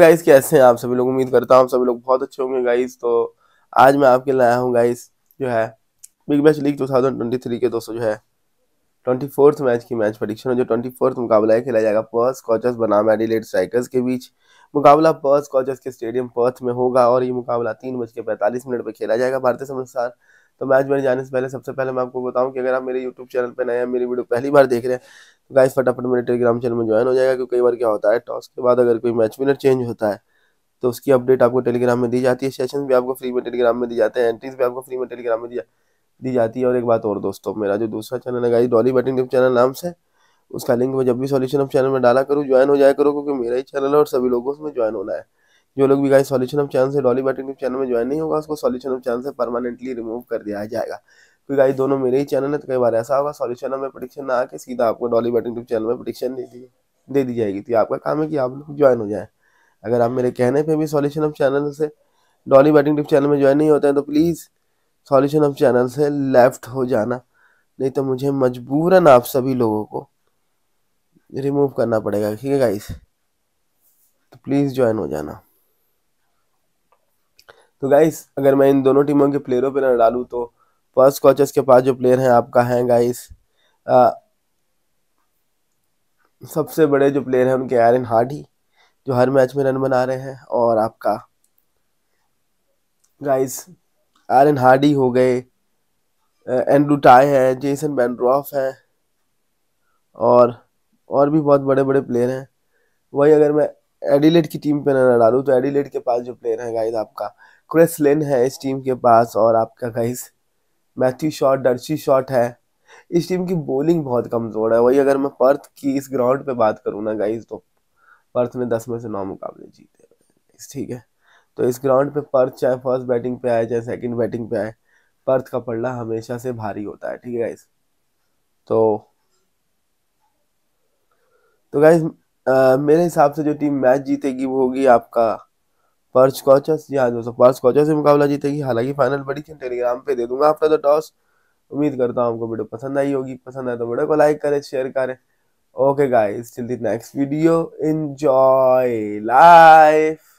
guys कैसे हैं आप सभी लोग उम्मीद करता हूँ सभी लोग बहुत अच्छे होंगे गाइस तो आज मैं आपके लाया हूँ गाइस जो है बिग बैच लीग 2023 के दोस्तों जो है ट्वेंटी फोर्थ मैच की मैच परीक्षण है जो ट्वेंटी फोर्थ मुकाबला है खेला जाएगा पर्स कॉचर्स बनाम एडिलेट स्ट्राइकर्स के बीच मुकाबला पर्स कॉचर्स के स्टेडियम पर्थ में होगा और ये मुकाबला तीन बज के पैंतालीस मिनट पर खेला जाएगा भारतीय समय अनुसार तो मैच बने जाने से पहले सबसे पहले मैं आपको बताऊं कि अगर आप मेरे यूट्यूब चैनल पर नए हैं मेरी वीडियो पहली बार देख रहे हैं तो गाइस फटाफट मेरे टेलीग्राम चैनल में ज्वाइन हो जाएगा क्योंकि कई बार क्या होता है टॉस के बाद अगर कोई मैच विनर चेंज होता है तो उसकी अपडेट आपको टेलीग्राम में दी जाती है सेशन भी आपको फ्री में टेलीग्राम में दी जाते हैं एंट्रीज भी आपको फ्री में टेलीग्राम में दी जाती है और एक बात और दोस्तों मेरा जो दूसरा चैनल है guys Dolly batting tip channel नाम से उसका लिंक मैं जब भी सॉल्यूशन ऑफ चैनल में डाला करूँ ज्वाइन हो जाए करो क्योंकि मेरा ही चैनल है और सभी लोगों उसमें ज्वाइन होना है जो लोग भी गाइस सॉल्यूशन ऑफ चैनल से डॉली बैटिंग टिप चैनल में ज्वाइन नहीं होगा उसको सॉल्यूशन ऑफ चैनल से परमानेंटली रिमूव कर दिया जाएगा क्योंकि गाइस दोनों मेरे ही चैनल है तो कई बार ऐसा होगा सॉरी चैनल में प्रोडिक्शन ना आके सीधा आपको डॉली बैटिंग यूट्यूब चैनल में प्रोडिक्शन दे दी दे दी जाएगी तो आपका काम है कि आप लोग ज्वाइन हो जाए अगर आप मेरे कहने पर भी सॉल्यूशन ऑफ चैनल से डॉली बैटिंग टिप चैनल में ज्वाइन नहीं होते हैं तो प्लीज़ सॉल्यूशन ऑफ चैनल से लेफ्ट हो जाना नहीं तो मुझे मजबूरन आप सभी लोगों को रिमूव करना पड़ेगा ठीक है गाइस तो प्लीज़ ज्वाइन हो जाना तो गाइस अगर मैं इन दोनों टीमों के प्लेयरों पर ना डालूँ तो फर्स्ट कोचेस के पास जो प्लेयर है आपका है गाइस सबसे बड़े जो प्लेयर हैं उनके आयरन हार्डी जो हर मैच में रन बना रहे हैं और आपका गाइस आयरन हार्डी हो गए एंड्रू टाई है जेसन बैंड्रॉफ है और और भी बहुत बड़े बड़े प्लेयर हैं वही अगर मैं एडिलेट की टीम पे नजर डालूँ तो एडिलेट के पास जो प्लेयर है गाइस आपका क्रेस लेन है इस टीम के पास और आपका guys Matthew Short D'Arcy Short है इस टीम की बॉलिंग बहुत कमज़ोर है वही अगर मैं पर्थ की इस ग्राउंड पे बात करूँ ना गाइज तो पर्थ ने दस में से नौ मुकाबले जीते ठीक है तो इस ग्राउंड पे पर्थ चाहे फर्स्ट बैटिंग पे आए चाहे सेकंड बैटिंग पे आए पर्थ का पल्ला हमेशा से भारी होता है ठीक है गाइज तो तो गाइज मेरे हिसाब से जो टीम मैच जीतेगी वो होगी आपका पर्च कॉचस या हाँ दोस्तों पर्च कॉचस से मुकाबला जीतेगी हालांकि फाइनल बड़ी थी टेलीग्राम पे दे दूंगा आफ्टर द तो टॉस उम्मीद करता हूँ आपको वीडियो पसंद आई होगी पसंद आए तो वीडियो को लाइक करें शेयर करें okay guys till the next video enjoy life